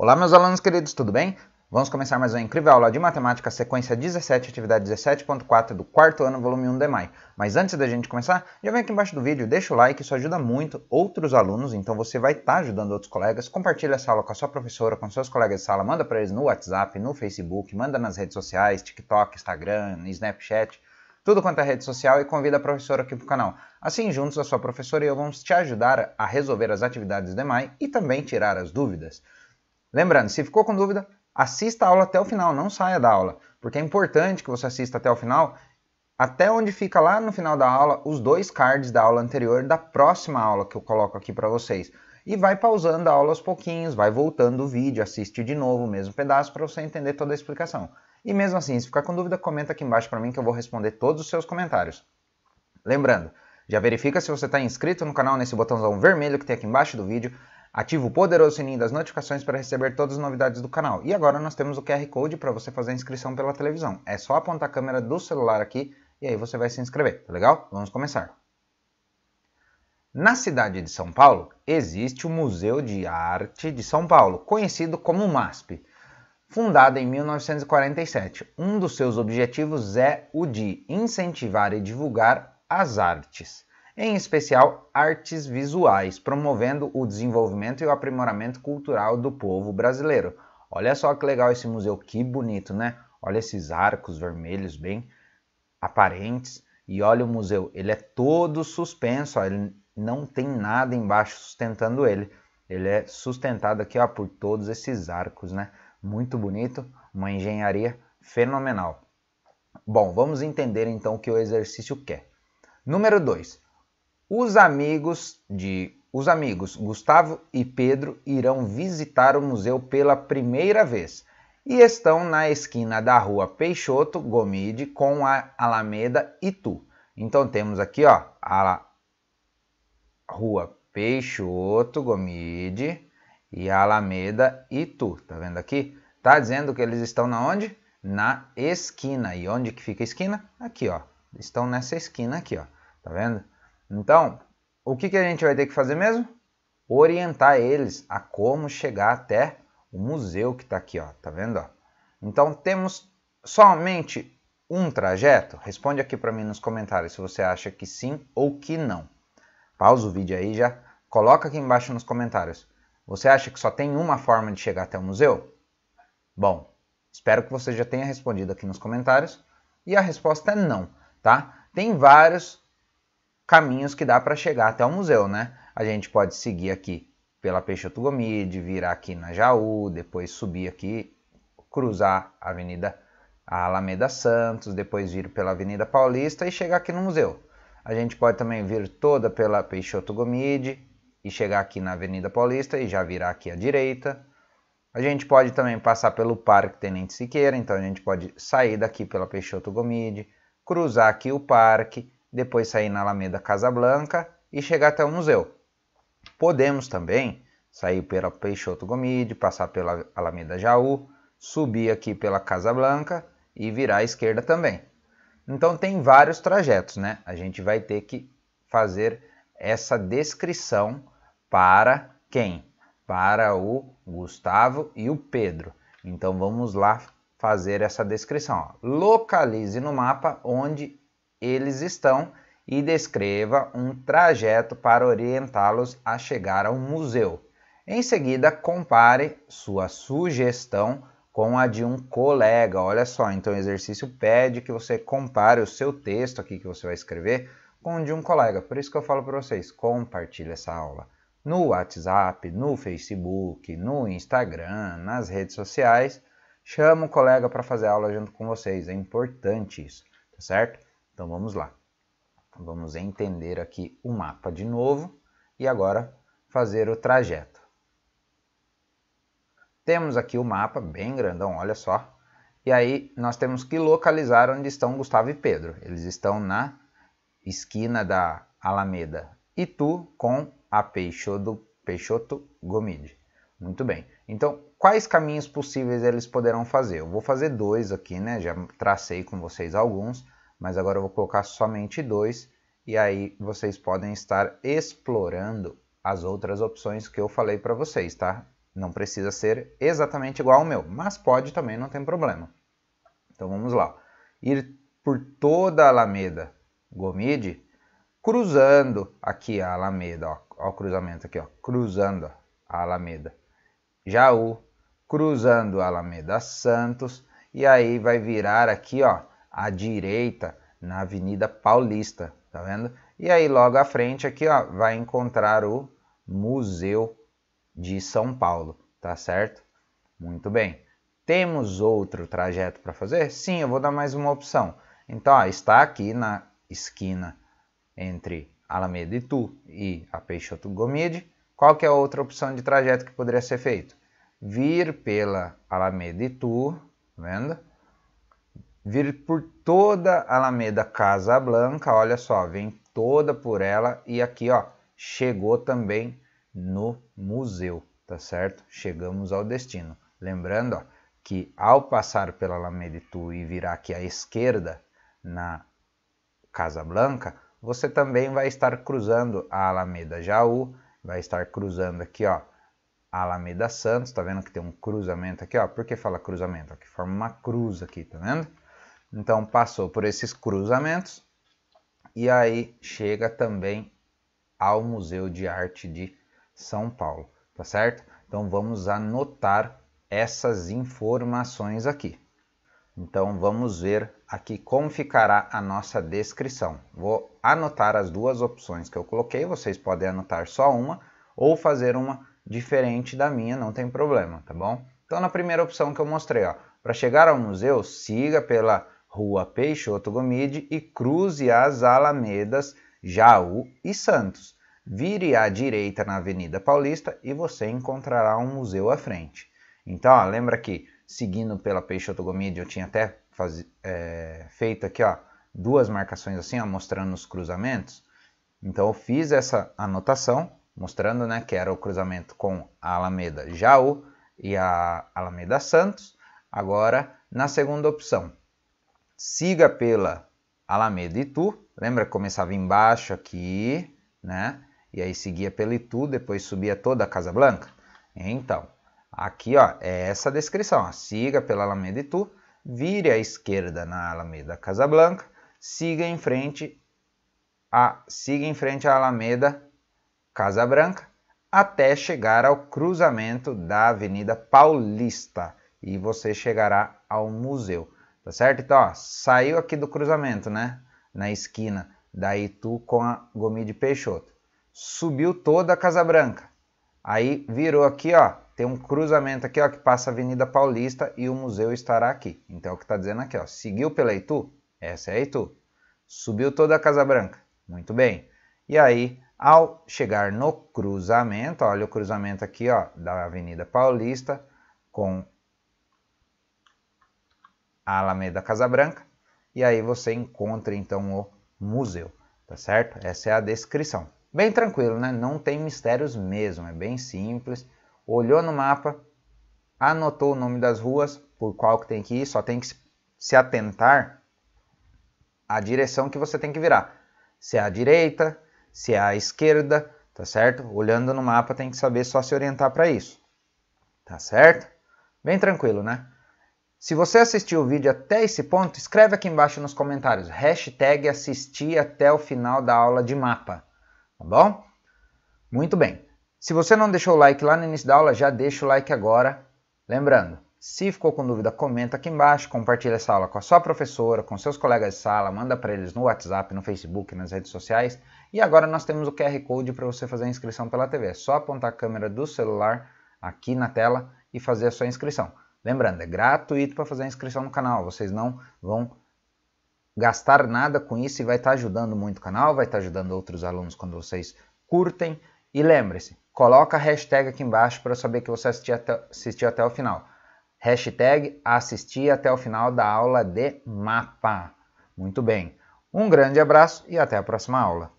Olá, meus alunos queridos, tudo bem? Vamos começar mais uma incrível aula de matemática, sequência 17, atividade 17.4 do quarto ano, volume 1 de maio. Mas antes da gente começar, já vem aqui embaixo do vídeo, deixa o like, isso ajuda muito outros alunos, então você vai estar tá ajudando outros colegas. Compartilha essa aula com a sua professora, com seus colegas de sala, manda para eles no WhatsApp, no Facebook, manda nas redes sociais, TikTok, Instagram, Snapchat, tudo quanto é rede social e convida a professora aqui para o canal. Assim, juntos, a sua professora e eu vamos te ajudar a resolver as atividades de maio e também tirar as dúvidas. Lembrando, se ficou com dúvida, assista a aula até o final, não saia da aula, porque é importante que você assista até o final, até onde fica lá no final da aula os dois cards da aula anterior da próxima aula que eu coloco aqui para vocês. E vai pausando a aula aos pouquinhos, vai voltando o vídeo, assiste de novo o mesmo pedaço para você entender toda a explicação. E mesmo assim, se ficar com dúvida, comenta aqui embaixo para mim que eu vou responder todos os seus comentários. Lembrando, já verifica se você está inscrito no canal nesse botãozão vermelho que tem aqui embaixo do vídeo. Ativa o poderoso sininho das notificações para receber todas as novidades do canal. E agora nós temos o QR Code para você fazer a inscrição pela televisão. É só apontar a câmera do celular aqui e aí você vai se inscrever, tá legal? Vamos começar. Na cidade de São Paulo existe o Museu de Arte de São Paulo, conhecido como MASP. Fundada em 1947, um dos seus objetivos é o de incentivar e divulgar as artes em especial artes visuais, promovendo o desenvolvimento e o aprimoramento cultural do povo brasileiro. Olha só que legal esse museu, que bonito, né? Olha esses arcos vermelhos bem aparentes. E olha o museu, ele é todo suspenso, ó, ele não tem nada embaixo sustentando ele. Ele é sustentado aqui ó, por todos esses arcos, né? Muito bonito, uma engenharia fenomenal. Bom, vamos entender então o que o exercício quer. Número 2. Os amigos de os amigos Gustavo e Pedro irão visitar o museu pela primeira vez e estão na esquina da rua Peixoto Gomide com a Alameda Itu. Então temos aqui ó, a rua Peixoto Gomide e a Alameda Itu. Tá vendo aqui? Tá dizendo que eles estão na onde? Na esquina. E onde que fica a esquina? Aqui, ó. Estão nessa esquina aqui, ó. Tá vendo? Então, o que, que a gente vai ter que fazer mesmo? Orientar eles a como chegar até o museu que está aqui, ó, tá vendo? Ó? Então temos somente um trajeto? Responde aqui para mim nos comentários se você acha que sim ou que não. Pausa o vídeo aí já, coloca aqui embaixo nos comentários. Você acha que só tem uma forma de chegar até o museu? Bom, espero que você já tenha respondido aqui nos comentários. E a resposta é não, tá? Tem vários caminhos que dá para chegar até o museu, né? A gente pode seguir aqui pela Peixoto Gomide, virar aqui na Jaú, depois subir aqui, cruzar a Avenida Alameda Santos, depois vir pela Avenida Paulista e chegar aqui no museu. A gente pode também vir toda pela Peixoto Gomide e chegar aqui na Avenida Paulista e já virar aqui à direita. A gente pode também passar pelo Parque Tenente Siqueira, então a gente pode sair daqui pela Peixoto Gomide, cruzar aqui o parque, depois sair na Alameda Casablanca e chegar até o museu. Podemos também sair pela Peixoto Gomide, passar pela Alameda Jaú, subir aqui pela Casablanca e virar à esquerda também. Então tem vários trajetos, né? A gente vai ter que fazer essa descrição para quem? Para o Gustavo e o Pedro. Então vamos lá fazer essa descrição. Localize no mapa onde eles estão e descreva um trajeto para orientá-los a chegar ao museu. Em seguida, compare sua sugestão com a de um colega. Olha só, então o exercício pede que você compare o seu texto aqui que você vai escrever com o de um colega. Por isso que eu falo para vocês, compartilhe essa aula no WhatsApp, no Facebook, no Instagram, nas redes sociais. Chama o colega para fazer aula junto com vocês, é importante isso, tá certo? Então vamos lá. Vamos entender aqui o mapa de novo e agora fazer o trajeto. Temos aqui o mapa, bem grandão, olha só. E aí nós temos que localizar onde estão Gustavo e Pedro. Eles estão na esquina da Alameda Itu com a Peixoto, Peixoto Gomide. Muito bem. Então, quais caminhos possíveis eles poderão fazer? Eu vou fazer dois aqui, né? Já tracei com vocês alguns mas agora eu vou colocar somente dois e aí vocês podem estar explorando as outras opções que eu falei para vocês, tá? Não precisa ser exatamente igual ao meu, mas pode também, não tem problema. Então vamos lá. Ir por toda a Alameda Gomide, cruzando aqui a Alameda, ó, ó o cruzamento aqui, ó, cruzando a Alameda Jaú, cruzando a Alameda Santos, e aí vai virar aqui, ó, à direita na Avenida Paulista, tá vendo? E aí logo à frente aqui, ó, vai encontrar o Museu de São Paulo, tá certo? Muito bem. Temos outro trajeto para fazer? Sim, eu vou dar mais uma opção. Então, ó, está aqui na esquina entre Alameda Itu e a Peixoto Gomide. Qual que é a outra opção de trajeto que poderia ser feito? Vir pela Alameda Itu, tá vendo? vir por toda a Alameda Casa Blanca, olha só, vem toda por ela e aqui, ó, chegou também no museu, tá certo? Chegamos ao destino. Lembrando, ó, que ao passar pela Alameda Itu e virar aqui à esquerda na Casa Blanca, você também vai estar cruzando a Alameda Jaú, vai estar cruzando aqui, ó, a Alameda Santos, tá vendo que tem um cruzamento aqui, ó? Por que fala cruzamento? Aqui forma uma cruz aqui, tá vendo? Então passou por esses cruzamentos e aí chega também ao Museu de Arte de São Paulo, tá certo? Então vamos anotar essas informações aqui. Então vamos ver aqui como ficará a nossa descrição. Vou anotar as duas opções que eu coloquei, vocês podem anotar só uma ou fazer uma diferente da minha, não tem problema, tá bom? Então na primeira opção que eu mostrei, ó, para chegar ao museu, siga pela Rua Peixoto Gomide e cruze as Alamedas Jaú e Santos. Vire à direita na Avenida Paulista e você encontrará um museu à frente. Então, ó, lembra que seguindo pela Peixoto Gomide eu tinha até faz... é... feito aqui ó, duas marcações assim, ó, mostrando os cruzamentos? Então eu fiz essa anotação mostrando né, que era o cruzamento com a Alameda Jaú e a Alameda Santos. Agora, na segunda opção, siga pela Alameda Itu, lembra que começava embaixo aqui, né? E aí seguia pelo Itu, depois subia toda a Casa Blanca. Então, aqui ó, é essa descrição, ó. siga pela Alameda Itu, vire à esquerda na Alameda Casa Blanca, siga em frente a siga em frente à Alameda Casa Branca até chegar ao cruzamento da Avenida Paulista e você chegará ao museu. Tá certo? Então, ó, saiu aqui do cruzamento, né? Na esquina da Itu com a Gomi de Peixoto. Subiu toda a Casa Branca. Aí virou aqui, ó. Tem um cruzamento aqui, ó, que passa a Avenida Paulista e o museu estará aqui. Então, é o que está dizendo aqui, ó. Seguiu pela Itu? Essa é a Itu. Subiu toda a Casa Branca. Muito bem. E aí, ao chegar no cruzamento, olha o cruzamento aqui, ó, da Avenida Paulista com a Alameda branca e aí você encontra então o museu, tá certo? Essa é a descrição. Bem tranquilo, né? Não tem mistérios mesmo, é bem simples. Olhou no mapa, anotou o nome das ruas, por qual que tem que ir, só tem que se atentar à direção que você tem que virar. Se é à direita, se é à esquerda, tá certo? Olhando no mapa tem que saber só se orientar para isso. Tá certo? Bem tranquilo, né? Se você assistiu o vídeo até esse ponto, escreve aqui embaixo nos comentários hashtag assistir até o final da aula de mapa, tá bom? Muito bem. Se você não deixou o like lá no início da aula, já deixa o like agora. Lembrando, se ficou com dúvida, comenta aqui embaixo, compartilha essa aula com a sua professora, com seus colegas de sala, manda para eles no WhatsApp, no Facebook, nas redes sociais. E agora nós temos o QR Code para você fazer a inscrição pela TV. É só apontar a câmera do celular aqui na tela e fazer a sua inscrição. Lembrando, é gratuito para fazer a inscrição no canal. Vocês não vão gastar nada com isso e vai estar tá ajudando muito o canal, vai estar tá ajudando outros alunos quando vocês curtem. E lembre-se, coloca a hashtag aqui embaixo para eu saber que você assistiu até, assistiu até o final. Hashtag assistir até o final da aula de mapa. Muito bem. Um grande abraço e até a próxima aula.